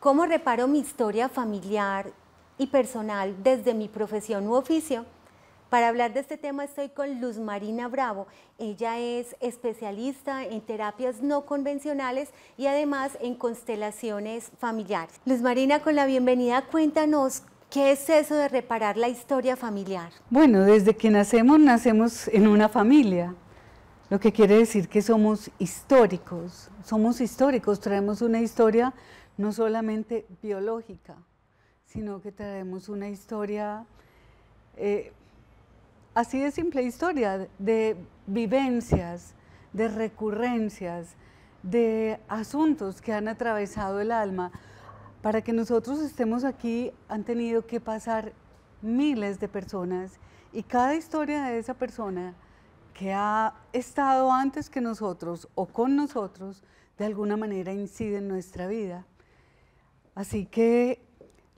¿Cómo reparo mi historia familiar y personal desde mi profesión u oficio? Para hablar de este tema estoy con Luz Marina Bravo. Ella es especialista en terapias no convencionales y además en constelaciones familiares. Luz Marina, con la bienvenida, cuéntanos ¿Qué es eso de reparar la historia familiar? Bueno, desde que nacemos, nacemos en una familia, lo que quiere decir que somos históricos, somos históricos, traemos una historia no solamente biológica, sino que traemos una historia, eh, así de simple historia, de vivencias, de recurrencias, de asuntos que han atravesado el alma. Para que nosotros estemos aquí han tenido que pasar miles de personas y cada historia de esa persona que ha estado antes que nosotros o con nosotros, de alguna manera incide en nuestra vida. Así que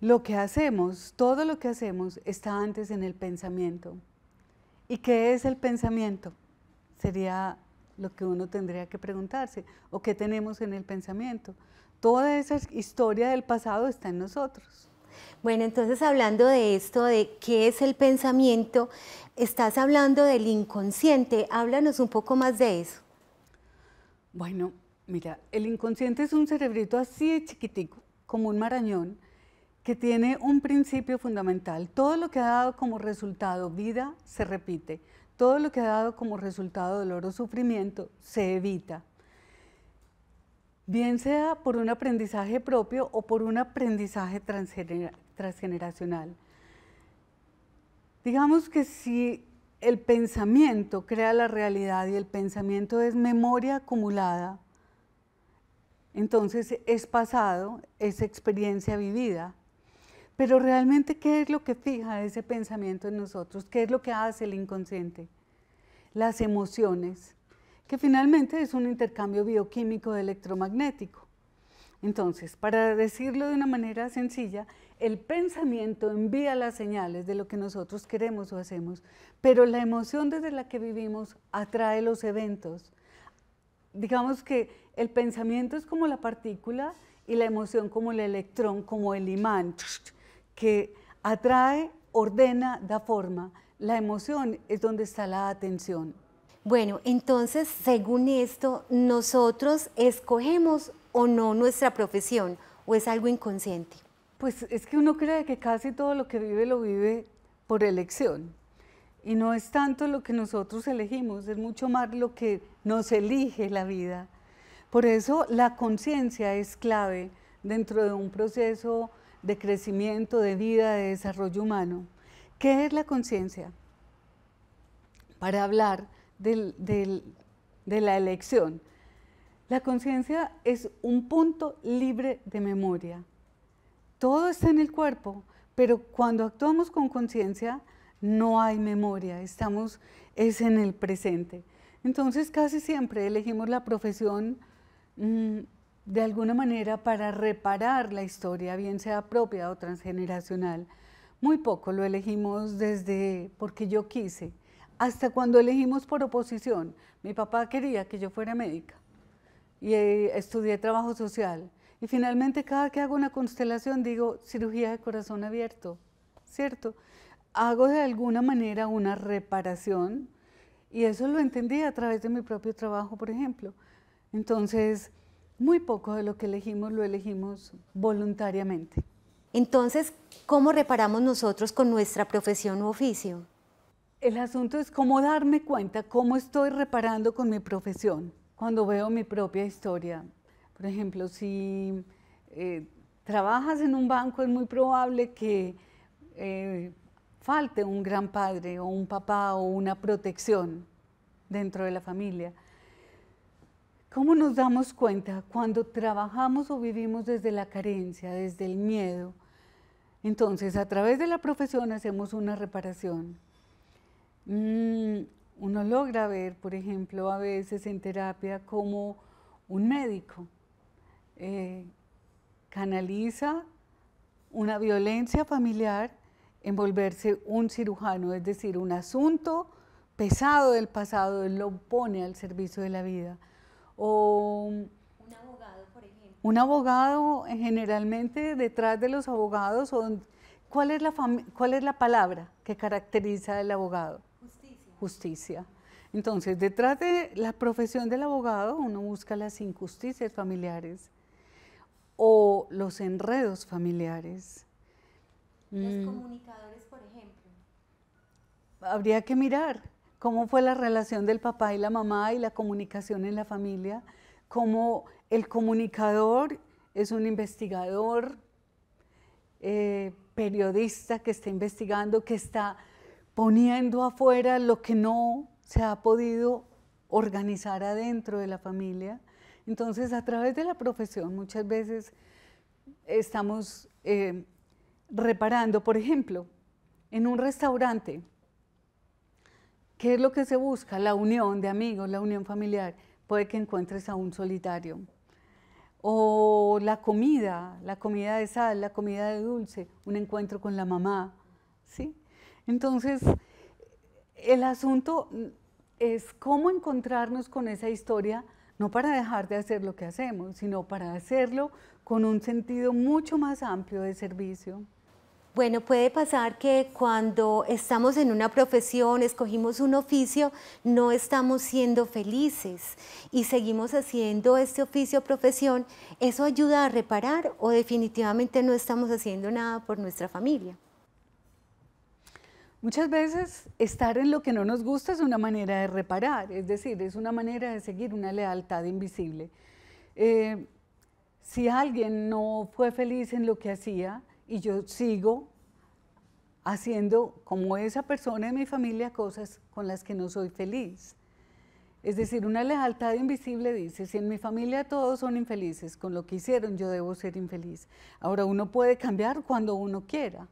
lo que hacemos, todo lo que hacemos está antes en el pensamiento. ¿Y qué es el pensamiento? Sería lo que uno tendría que preguntarse, o qué tenemos en el pensamiento. Toda esa historia del pasado está en nosotros. Bueno, entonces hablando de esto, de qué es el pensamiento, estás hablando del inconsciente, háblanos un poco más de eso. Bueno, mira, el inconsciente es un cerebrito así de chiquitico, como un marañón, que tiene un principio fundamental. Todo lo que ha dado como resultado vida se repite. Todo lo que ha dado como resultado dolor o sufrimiento se evita. Bien sea por un aprendizaje propio o por un aprendizaje transgeneracional. Digamos que si el pensamiento crea la realidad y el pensamiento es memoria acumulada, entonces es pasado, es experiencia vivida, pero realmente ¿qué es lo que fija ese pensamiento en nosotros? ¿Qué es lo que hace el inconsciente? Las emociones, que finalmente es un intercambio bioquímico electromagnético. Entonces, para decirlo de una manera sencilla, el pensamiento envía las señales de lo que nosotros queremos o hacemos, pero la emoción desde la que vivimos atrae los eventos, digamos que el pensamiento es como la partícula y la emoción como el electrón, como el imán, que atrae, ordena, da forma. La emoción es donde está la atención. Bueno, entonces, según esto, nosotros escogemos o no nuestra profesión, o es algo inconsciente. Pues es que uno cree que casi todo lo que vive lo vive por elección. Y no es tanto lo que nosotros elegimos, es mucho más lo que nos elige la vida. Por eso la conciencia es clave dentro de un proceso de crecimiento, de vida, de desarrollo humano. ¿Qué es la conciencia? Para hablar del, de la elección. La conciencia es un punto libre de memoria. Todo está en el cuerpo, pero cuando actuamos con conciencia, no hay memoria, estamos es en el presente. Entonces casi siempre elegimos la profesión mm, de alguna manera para reparar la historia, bien sea propia o transgeneracional. Muy poco lo elegimos desde porque yo quise, hasta cuando elegimos por oposición. Mi papá quería que yo fuera médica y eh, estudié trabajo social. Y finalmente cada que hago una constelación digo cirugía de corazón abierto, ¿cierto? hago de alguna manera una reparación y eso lo entendí a través de mi propio trabajo, por ejemplo. Entonces, muy poco de lo que elegimos lo elegimos voluntariamente. Entonces, ¿cómo reparamos nosotros con nuestra profesión u oficio? El asunto es cómo darme cuenta cómo estoy reparando con mi profesión cuando veo mi propia historia. Por ejemplo, si eh, trabajas en un banco es muy probable que eh, falte un gran padre o un papá o una protección dentro de la familia. ¿Cómo nos damos cuenta cuando trabajamos o vivimos desde la carencia, desde el miedo? Entonces, a través de la profesión hacemos una reparación. Mm, uno logra ver, por ejemplo, a veces en terapia como un médico eh, canaliza una violencia familiar envolverse un cirujano, es decir, un asunto pesado del pasado, él lo pone al servicio de la vida. O un abogado, por ejemplo. Un abogado, eh, generalmente detrás de los abogados, ¿cuál, es la ¿cuál es la palabra que caracteriza al abogado? Justicia. Justicia. Entonces, detrás de la profesión del abogado, uno busca las injusticias familiares o los enredos familiares los mm. comunicadores, por ejemplo. Habría que mirar cómo fue la relación del papá y la mamá y la comunicación en la familia, cómo el comunicador es un investigador, eh, periodista que está investigando, que está poniendo afuera lo que no se ha podido organizar adentro de la familia. Entonces, a través de la profesión, muchas veces estamos eh, reparando, por ejemplo, en un restaurante, ¿qué es lo que se busca? La unión de amigos, la unión familiar. Puede que encuentres a un solitario. O la comida, la comida de sal, la comida de dulce, un encuentro con la mamá, Entonces, el asunto es cómo encontrarnos con esa historia, no para dejar de hacer lo que hacemos, sino para hacerlo con un sentido mucho más amplio de servicio. Bueno, puede pasar que cuando estamos en una profesión, escogimos un oficio, no estamos siendo felices y seguimos haciendo este oficio o profesión. ¿Eso ayuda a reparar o definitivamente no estamos haciendo nada por nuestra familia? Muchas veces estar en lo que no nos gusta es una manera de reparar, es decir, es una manera de seguir una lealtad invisible. Eh, si alguien no fue feliz en lo que hacía, y yo sigo haciendo como esa persona de mi familia cosas con las que no soy feliz. Es decir, una lealtad invisible dice, si en mi familia todos son infelices con lo que hicieron, yo debo ser infeliz. Ahora uno puede cambiar cuando uno quiera,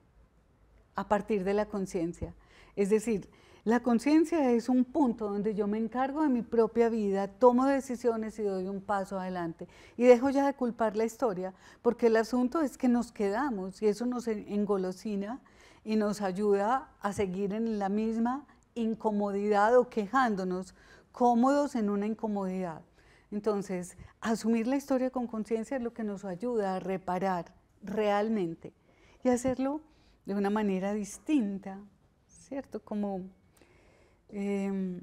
a partir de la conciencia. Es decir, la conciencia es un punto donde yo me encargo de mi propia vida, tomo decisiones y doy un paso adelante. Y dejo ya de culpar la historia, porque el asunto es que nos quedamos y eso nos engolosina y nos ayuda a seguir en la misma incomodidad o quejándonos, cómodos en una incomodidad. Entonces, asumir la historia con conciencia es lo que nos ayuda a reparar realmente y hacerlo de una manera distinta, ¿cierto? Como Em,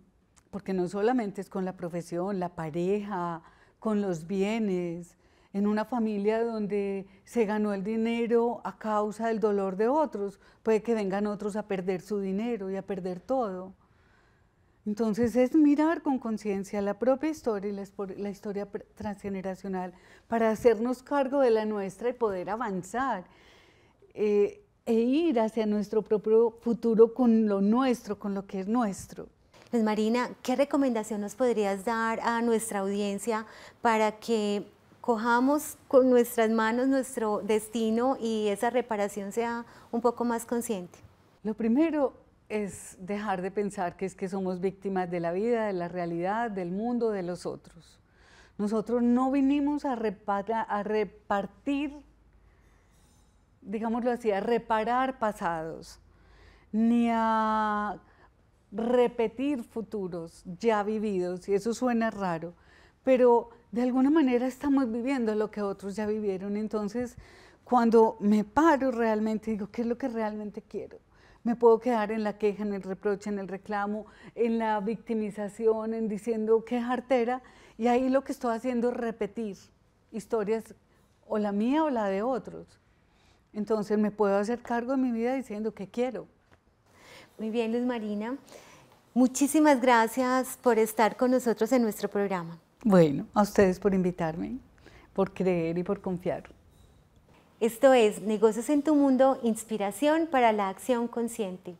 porque no solamente es con la profesión, la pareja, con los bienes, en una familia donde se ganó el dinero a causa del dolor de otros, puede que vengan otros a perder su dinero y a perder todo. Entonces es mirar con conciencia la propia historia y la, historia transgeneracional para hacernos cargo de la nuestra y poder avanzar. Eh, e ir hacia nuestro propio futuro con lo nuestro, con lo que es nuestro. Pues Marina, ¿qué recomendación nos podrías dar a nuestra audiencia para que cojamos con nuestras manos nuestro destino y esa reparación sea un poco más consciente? Lo primero es dejar de pensar que es que somos víctimas de la vida, de la realidad, del mundo, de los otros. Nosotros no vinimos a, a repartir digámoslo así, a reparar pasados, ni a repetir futuros ya vividos, y eso suena raro, pero de alguna manera estamos viviendo lo que otros ya vivieron, entonces cuando me paro realmente digo, ¿qué es lo que realmente quiero? Me puedo quedar en la queja, en el reproche, en el reclamo, en la victimización, en diciendo qué jartera, y ahí lo que estoy haciendo es repetir historias, o la mía o la de otros. Entonces me puedo hacer cargo de mi vida diciendo que quiero. Muy bien, Luz Marina. Muchísimas gracias por estar con nosotros en nuestro programa. Bueno, a ustedes por invitarme, por creer y por confiar. Esto es Negocios en tu Mundo, inspiración para la acción consciente.